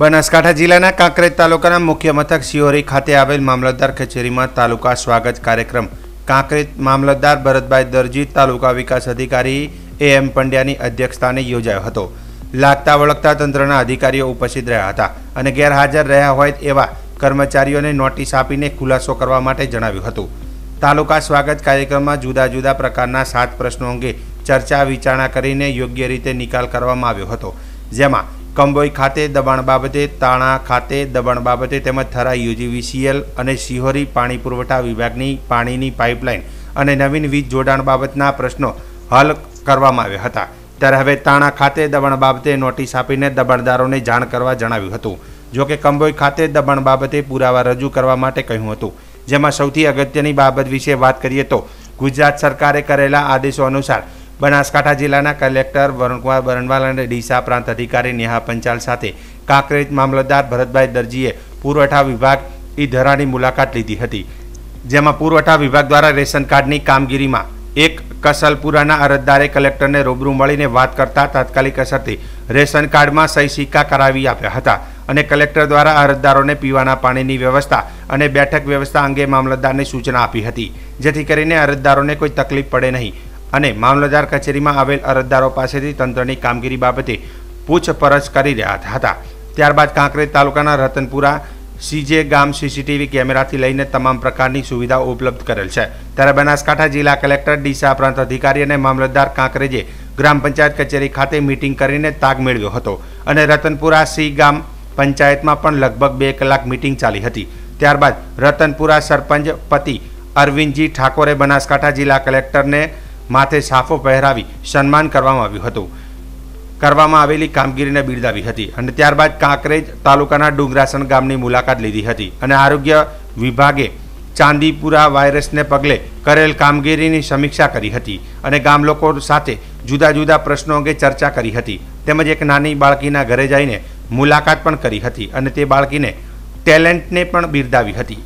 બનાસકાંઠા જિલ્લાના કાંકરેજ તાલુકાના મુખ્ય મથક સિયોરી ખાતે આવેલ મામલતદાર કચેરીમાં તાલુકા સ્વાગત કાર્યક્રમ કાંકરેજ મામલતદાર ભરતભાઈ દરજી તાલુકા વિકાસ અધિકારી એ એમ પંડ્યાની અધ્યક્ષતાને યોજાયો હતો લાગતા વળગતા તંત્રના અધિકારીઓ ઉપસ્થિત રહ્યા હતા અને ગેરહાજર રહ્યા હોય એવા કર્મચારીઓને નોટિસ આપીને ખુલાસો કરવા માટે જણાવ્યું હતું તાલુકા સ્વાગત કાર્યક્રમમાં જુદા જુદા પ્રકારના સાત પ્રશ્નો અંગે ચર્ચા વિચારણા કરીને યોગ્ય રીતે નિકાલ કરવામાં આવ્યો હતો જેમાં કંબોઈ ખાતે દબાણ બાબતે તાણા ખાતે દબાણ બાબતે તેમજ થરા યુજીવીસીએલ અને શિહોરી પાણી પુરવઠા વિભાગની પાણીની પાઇપલાઇન અને નવીન વીજ જોડાણ બાબતના પ્રશ્નો હલ કરવામાં આવ્યા હતા ત્યારે હવે તાણા ખાતે દબાણ બાબતે નોટિસ આપીને દબાણદારોને જાણ કરવા જણાવ્યું હતું જોકે કંબોઈ ખાતે દબાણ બાબતે પુરાવા રજૂ કરવા માટે કહ્યું હતું જેમાં સૌથી અગત્યની બાબત વિશે વાત કરીએ તો ગુજરાત સરકારે કરેલા આદેશો અનુસાર બનાસકાંઠા જિલ્લાના કલેક્ટર વરુણકુમાર બરણવાલ અને ડીસા પ્રાંત અધિકારી નેહા પંચાલ સાથે કાંકરેજ મામલતદાર ભરતભાઈ દરજીએ પુરવઠા વિભાગ ઈ ધરાની મુલાકાત લીધી હતી જેમાં પુરવઠા વિભાગ દ્વારા રેશન કાર્ડની કામગીરીમાં એક કસલપુરાના અરજદારે કલેક્ટરને રૂબરૂ મળીને વાત કરતા તાત્કાલિક અસરથી રેશન કાર્ડમાં સહી સિક્કા કરાવી આપ્યા હતા અને કલેક્ટર દ્વારા અરજદારોને પીવાના પાણીની વ્યવસ્થા અને બેઠક વ્યવસ્થા અંગે મામલતદારને સૂચના આપી હતી જેથી કરીને અરજદારોને કોઈ તકલીફ પડે નહીં અને મામલતદાર કચેરીમાં આવેલ અરજદારો પાસેથી તંત્રની કામગીરી બાબતે પૂછપરછ કરી રહ્યા હતા ત્યારબાદ કાંકરેજ તાલુકાના રતનપુરા સીજે ગામ સીસીટીવી કેમેરાથી લઈને તમામ પ્રકારની સુવિધા ઉપલબ્ધ કરેલ છે ત્યારે બનાસકાંઠા જિલ્લા કલેક્ટર ડીસા પ્રાંત અધિકારી અને મામલતદાર કાંકરેજે ગ્રામ પંચાયત કચેરી ખાતે મીટિંગ કરીને તાગ મેળવ્યો હતો અને રતનપુરા સી ગામ પંચાયતમાં પણ લગભગ બે કલાક મીટિંગ ચાલી હતી ત્યારબાદ રતનપુરા સરપંચ પતિ અરવિંદજી ઠાકોરે બનાસકાંઠા જિલ્લા કલેક્ટરને માથે સાફો પહેરાવી સન્માન કરવામાં આવ્યું હતું કરવામાં આવેલી કામગીરીને બિરદાવી હતી અને ત્યારબાદ કાંકરેજ તાલુકાના ડુંગરાસણ ગામની મુલાકાત લીધી હતી અને આરોગ્ય વિભાગે ચાંદીપુરા વાયરસને પગલે કરેલ કામગીરીની સમીક્ષા કરી હતી અને ગામ લોકો સાથે જુદા જુદા પ્રશ્નો અંગે ચર્ચા કરી હતી તેમજ એક નાની બાળકીના ઘરે જઈને મુલાકાત પણ કરી હતી અને તે બાળકીને ટેલેન્ટને પણ બિરદાવી હતી